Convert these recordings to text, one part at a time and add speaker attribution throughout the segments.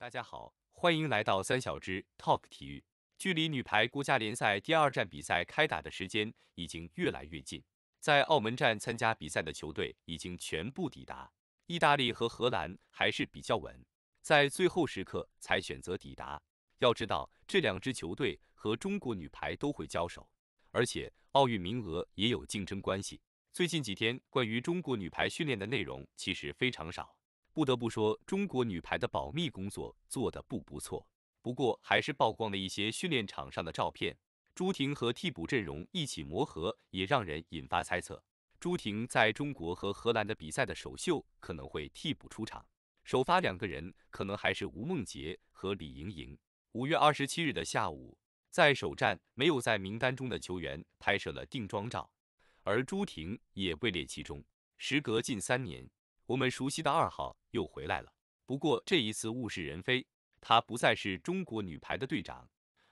Speaker 1: 大家好，欢迎来到三小只 Talk 体育。距离女排国家联赛第二站比赛开打的时间已经越来越近，在澳门站参加比赛的球队已经全部抵达。意大利和荷兰还是比较稳，在最后时刻才选择抵达。要知道，这两支球队和中国女排都会交手，而且奥运名额也有竞争关系。最近几天，关于中国女排训练的内容其实非常少。不得不说，中国女排的保密工作做得不不错，不过还是曝光了一些训练场上的照片。朱婷和替补阵容一起磨合，也让人引发猜测。朱婷在中国和荷兰的比赛的首秀可能会替补出场，首发两个人可能还是吴梦洁和李盈莹。五月二十七日的下午，在首战没有在名单中的球员拍摄了定妆照，而朱婷也位列其中。时隔近三年。我们熟悉的二号又回来了，不过这一次物是人非，她不再是中国女排的队长，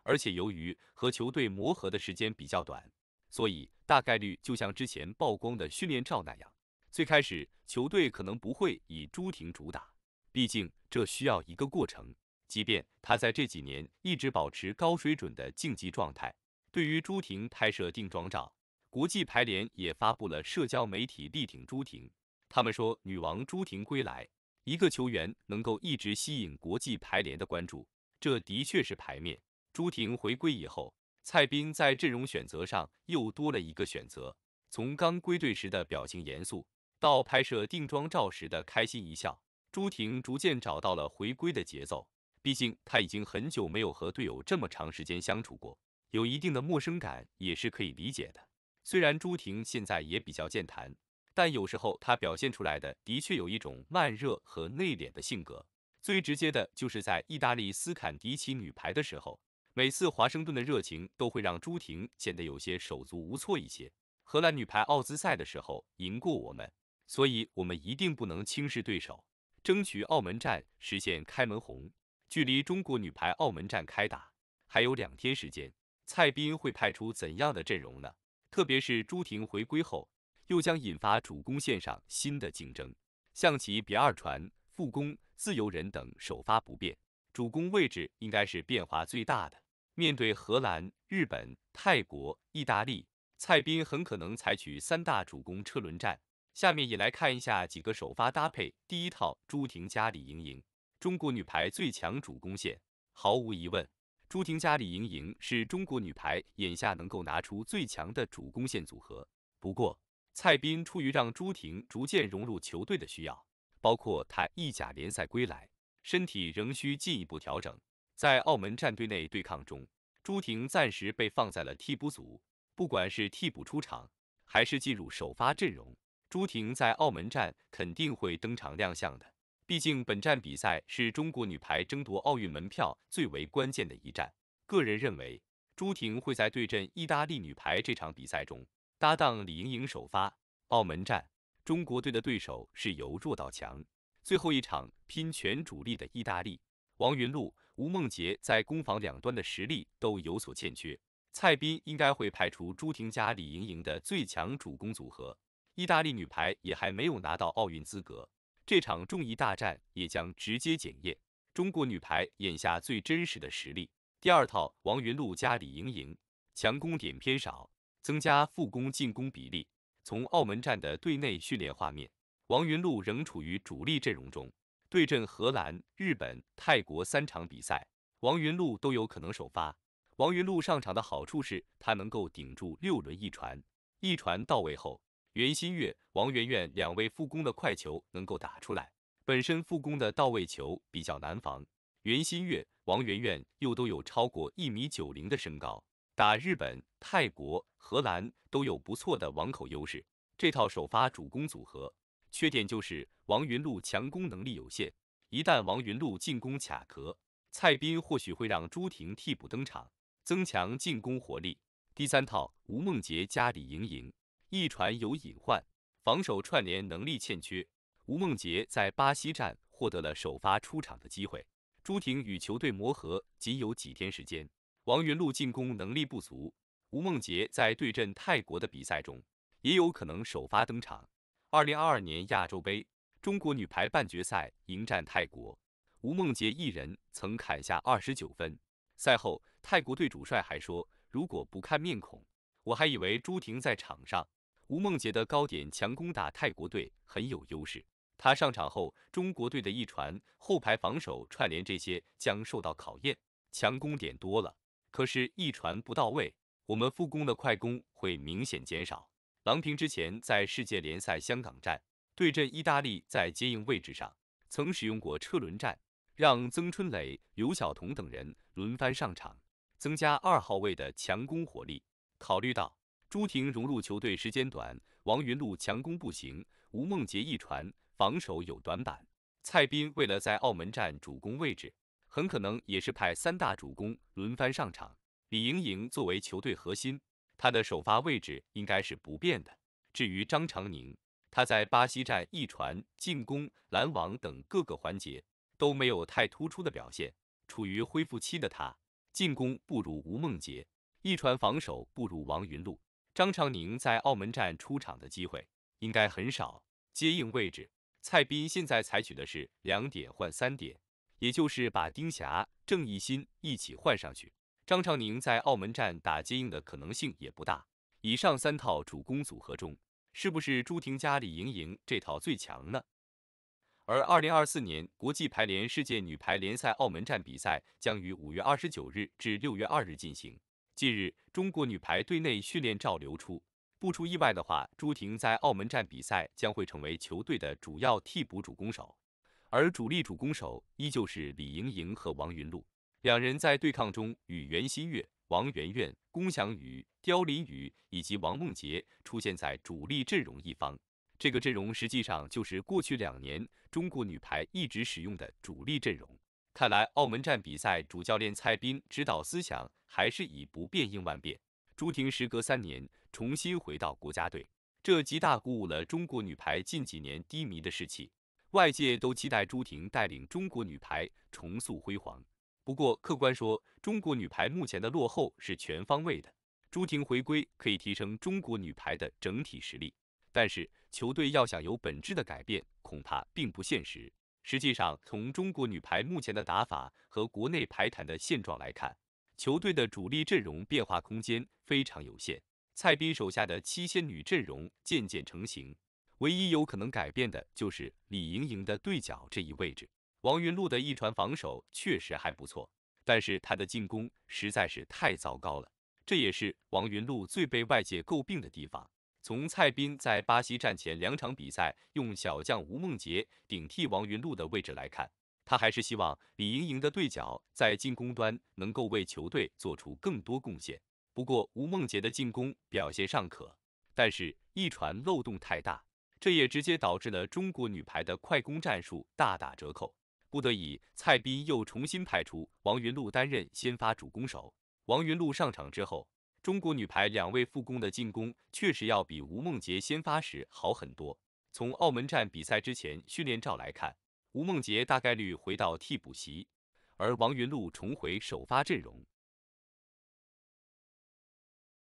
Speaker 1: 而且由于和球队磨合的时间比较短，所以大概率就像之前曝光的训练照那样，最开始球队可能不会以朱婷主打，毕竟这需要一个过程。即便她在这几年一直保持高水准的竞技状态，对于朱婷拍摄定妆照，国际排联也发布了社交媒体力挺朱婷。他们说，女王朱婷归来，一个球员能够一直吸引国际排联的关注，这的确是排面。朱婷回归以后，蔡斌在阵容选择上又多了一个选择。从刚归队时的表情严肃，到拍摄定妆照时的开心一笑，朱婷逐渐找到了回归的节奏。毕竟他已经很久没有和队友这么长时间相处过，有一定的陌生感也是可以理解的。虽然朱婷现在也比较健谈。但有时候，她表现出来的的确有一种慢热和内敛的性格。最直接的就是在意大利斯坎迪奇女排的时候，每次华盛顿的热情都会让朱婷显得有些手足无措一些。荷兰女排奥兹赛的时候赢过我们，所以我们一定不能轻视对手，争取澳门站实现开门红。距离中国女排澳门站开打还有两天时间，蔡斌会派出怎样的阵容呢？特别是朱婷回归后。又将引发主攻线上新的竞争，象棋、别二传、副攻、自由人等首发不变，主攻位置应该是变化最大的。面对荷兰、日本、泰国、意大利，蔡斌很可能采取三大主攻车轮战。下面也来看一下几个首发搭配，第一套朱婷加李盈莹，中国女排最强主攻线，毫无疑问，朱婷加李盈莹是中国女排眼下能够拿出最强的主攻线组合。不过。蔡斌出于让朱婷逐渐融入球队的需要，包括她意甲联赛归来，身体仍需进一步调整。在澳门战队内对抗中，朱婷暂时被放在了替补组。不管是替补出场，还是进入首发阵容，朱婷在澳门站肯定会登场亮相的。毕竟，本站比赛是中国女排争夺奥运门票最为关键的一战。个人认为，朱婷会在对阵意大利女排这场比赛中。搭档李盈莹首发，澳门站中国队的对手是由弱到强，最后一场拼全主力的意大利。王云璐、吴梦洁在攻防两端的实力都有所欠缺，蔡斌应该会派出朱婷加李盈莹的最强主攻组合。意大利女排也还没有拿到奥运资格，这场众议大战也将直接检验中国女排眼下最真实的实力。第二套王云璐加李盈莹，强攻点偏少。增加副攻进攻比例。从澳门站的队内训练画面，王云璐仍处于主力阵容中。对阵荷兰、日本、泰国三场比赛，王云璐都有可能首发。王云璐上场的好处是，他能够顶住六轮一传，一传到位后，袁心玥、王媛媛两位副攻的快球能够打出来。本身副攻的到位球比较难防，袁心玥、王媛媛又都有超过一米九零的身高。打日本、泰国、荷兰都有不错的网口优势。这套首发主攻组合，缺点就是王云璐强攻能力有限。一旦王云璐进攻卡壳，蔡斌或许会让朱婷替补登场，增强进攻活力。第三套吴梦洁加李盈莹，一传有隐患，防守串联能力欠缺。吴梦洁在巴西站获得了首发出场的机会，朱婷与球队磨合仅有几天时间。王云禄进攻能力不足，吴梦洁在对阵泰国的比赛中也有可能首发登场。二零二二年亚洲杯，中国女排半决赛迎战泰国，吴梦洁一人曾砍下二十九分。赛后，泰国队主帅还说：“如果不看面孔，我还以为朱婷在场上。”吴梦洁的高点强攻打泰国队很有优势。她上场后，中国队的一传、后排防守串联这些将受到考验，强攻点多了。可是，一传不到位，我们复工的快攻会明显减少。郎平之前在世界联赛香港站对阵意大利，在接应位置上曾使用过车轮战，让曾春蕾、刘晓彤等人轮番上场，增加二号位的强攻火力。考虑到朱婷融入球队时间短，王云璐强攻不行，吴梦洁一传防守有短板，蔡斌为了在澳门站主攻位置。很可能也是派三大主攻轮番上场。李盈莹作为球队核心，她的首发位置应该是不变的。至于张常宁，他在巴西站一传、进攻、拦网等各个环节都没有太突出的表现，处于恢复期的他，进攻不如吴梦洁，一传防守不如王云璐。张常宁在澳门站出场的机会应该很少。接应位置，蔡斌现在采取的是两点换三点。也就是把丁霞、郑益昕一起换上去，张常宁在澳门站打接应的可能性也不大。以上三套主攻组合中，是不是朱婷加李盈莹这套最强呢？而二零二四年国际排联世界女排联赛澳门站比赛将于五月二十九日至六月二日进行。近日，中国女排队内训练照流出，不出意外的话，朱婷在澳门站比赛将会成为球队的主要替补主攻手。而主力主攻手依旧是李盈莹和王云露，两人在对抗中与袁心玥、王媛媛、龚翔宇、刁琳宇以及王梦洁出现在主力阵容一方。这个阵容实际上就是过去两年中国女排一直使用的主力阵容。看来澳门站比赛主教练蔡斌指导思想还是以不变应万变。朱婷时隔三年重新回到国家队，这极大鼓舞了中国女排近几年低迷的士气。外界都期待朱婷带领中国女排重塑辉煌。不过，客观说，中国女排目前的落后是全方位的。朱婷回归可以提升中国女排的整体实力，但是球队要想有本质的改变，恐怕并不现实。实际上，从中国女排目前的打法和国内排坛的现状来看，球队的主力阵容变化空间非常有限。蔡斌手下的七仙女阵容渐渐成型。唯一有可能改变的就是李盈莹的对角这一位置，王云璐的一传防守确实还不错，但是他的进攻实在是太糟糕了，这也是王云璐最被外界诟病的地方。从蔡斌在巴西战前两场比赛用小将吴梦洁顶替王云璐的位置来看，他还是希望李盈莹的对角在进攻端能够为球队做出更多贡献。不过吴梦洁的进攻表现尚可，但是一传漏洞太大。这也直接导致了中国女排的快攻战术大打折扣。不得已，蔡斌又重新派出王云璐担任先发主攻手。王云璐上场之后，中国女排两位副攻的进攻确实要比吴梦洁先发时好很多。从澳门站比赛之前训练照来看，吴梦洁大概率回到替补席，而王云璐重回首发阵容。